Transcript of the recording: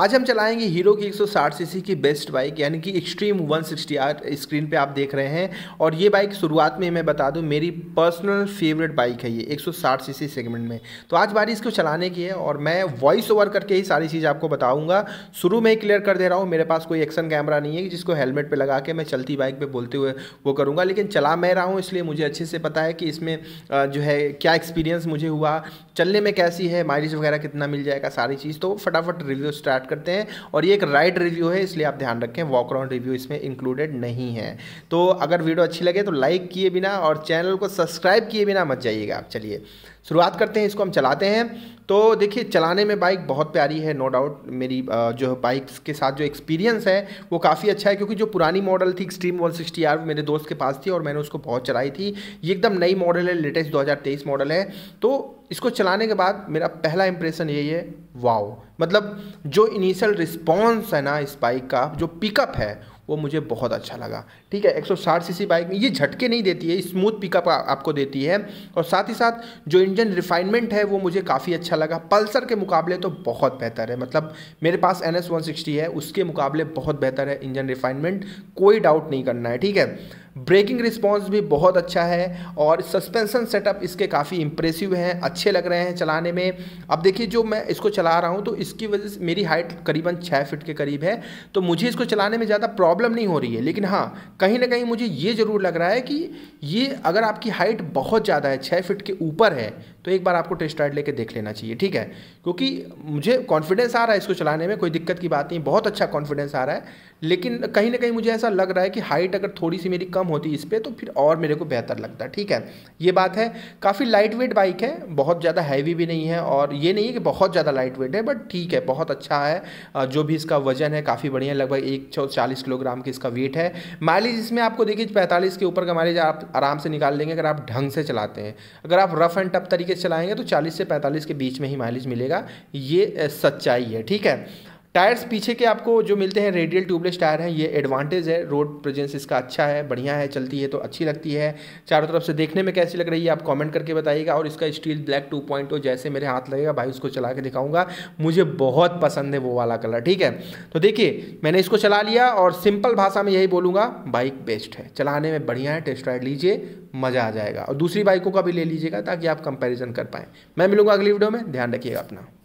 आज हम चलाएंगे हीरो की 160 सीसी की बेस्ट बाइक यानी कि एक्सट्रीम 160 आर स्क्रीन पे आप देख रहे हैं और ये बाइक शुरुआत में मैं बता दूं मेरी पर्सनल फेवरेट बाइक है ये 160 सीसी सेगमेंट में तो आज बारी इसको चलाने की है और मैं वॉइस ओवर करके ही सारी चीज़ आपको बताऊंगा शुरू में ही क्लियर कर दे रहा हूँ मेरे पास कोई एक्शन कैमरा नहीं है जिसको हेलमेट पर लगा के मैं चलती बाइक पर बोलते हुए वो करूँगा लेकिन चला मैं रहा हूँ इसलिए मुझे अच्छे से पता है कि इसमें जो है क्या एक्सपीरियंस मुझे हुआ चलने में कैसी है माइलेज वगैरह कितना मिल जाएगा सारी चीज़ तो फटाफट रिव्यू स्टार्ट स्टार्ट करते हैं और ये एक राइट रिव्यू है इसलिए आप ध्यान रखें वॉक राउंड रिव्यू इसमें इंक्लूडेड नहीं है तो अगर वीडियो अच्छी लगे तो लाइक किए बिना और चैनल को सब्सक्राइब किए बिना मत जाइएगा आप चलिए शुरुआत करते हैं इसको हम चलाते हैं तो देखिए चलाने में बाइक बहुत प्यारी है नो डाउट मेरी जो बाइक के साथ जो एक्सपीरियंस है वो काफ़ी अच्छा है क्योंकि जो पुरानी मॉडल थी एक्सट्रीम वन सिक्सटी आर मेरे दोस्त के पास थी और मैंने उसको बहुत चलाई थी ये एकदम नई मॉडल है लेटेस्ट 2023 मॉडल है तो इसको चलाने के बाद मेरा पहला इंप्रेशन यही है वाओ मतलब जो इनिशियल रिस्पॉन्स है ना इस बाइक का जो पिकअप है वो मुझे बहुत अच्छा लगा ठीक है 160 सीसी बाइक में ये झटके नहीं देती है स्मूथ पिकअप आपको देती है और साथ ही साथ जो इंजन रिफाइनमेंट है वो मुझे काफ़ी अच्छा लगा पल्सर के मुकाबले तो बहुत बेहतर है मतलब मेरे पास एन एस है उसके मुकाबले बहुत बेहतर है इंजन रिफाइनमेंट कोई डाउट नहीं करना है ठीक है ब्रेकिंग रिस्पॉन्स भी बहुत अच्छा है और सस्पेंसन सेटअप इसके काफ़ी इंप्रेसिव हैं अच्छे लग रहे हैं चलाने में अब देखिए जो मैं इसको चला रहा हूँ तो इसकी वजह से मेरी हाइट करीबन छः फिट के करीब है तो मुझे इसको चलाने में ज़्यादा प्रॉब्लम नहीं हो रही है लेकिन हाँ कहीं ना कहीं मुझे ये ज़रूर लग रहा है कि ये अगर आपकी हाइट बहुत ज़्यादा है छः फिट के ऊपर है तो एक बार आपको टेस्ट राइड लेके देख लेना चाहिए ठीक है क्योंकि मुझे कॉन्फिडेंस आ रहा है इसको चलाने में कोई दिक्कत की बात नहीं बहुत अच्छा कॉन्फिडेंस आ रहा है लेकिन कहीं ना कहीं मुझे ऐसा लग रहा है कि हाइट अगर थोड़ी सी मेरी कम कम होती इस पर तो फिर और मेरे को बेहतर लगता ठीक है ये बात है काफ़ी लाइट वेट बाइक है बहुत ज़्यादा हैवी भी नहीं है और ये नहीं है कि बहुत ज़्यादा लाइट वेट है बट ठीक है बहुत अच्छा है जो भी इसका वजन है काफ़ी बढ़िया लगभग एक सौ चालीस किलोग्राम की इसका वेट है माइलेज इसमें आपको देखिए पैंतालीस के ऊपर का माइलेज आप आराम से निकाल लेंगे अगर आप ढंग से चलाते हैं अगर आप रफ एंड टफ तरीके से चलाएंगे तो चालीस से पैंतालीस के बीच में ही माइलेज मिलेगा ये सच्चाई है ठीक है टायर्स पीछे के आपको जो मिलते हैं रेडियल ट्यूबलेस टायर हैं ये एडवांटेज है रोड प्रेजेंस इसका अच्छा है बढ़िया है चलती है तो अच्छी लगती है चारों तरफ से देखने में कैसी लग रही है आप कमेंट करके बताइएगा और इसका स्टील ब्लैक टू पॉइंट जैसे मेरे हाथ लगेगा भाई उसको चला के दिखाऊंगा मुझे बहुत पसंद है वो वाला कलर ठीक है तो देखिए मैंने इसको चला लिया और सिंपल भाषा में यही बोलूँगा बाइक बेस्ट है चलाने में बढ़िया है टेस्ट राइड लीजिए मज़ा आ जाएगा और दूसरी बाइकों का भी ले लीजिएगा ताकि आप कंपेरिजन कर पाएँ मैं मिलूंगा अगली वीडियो में ध्यान रखिएगा अपना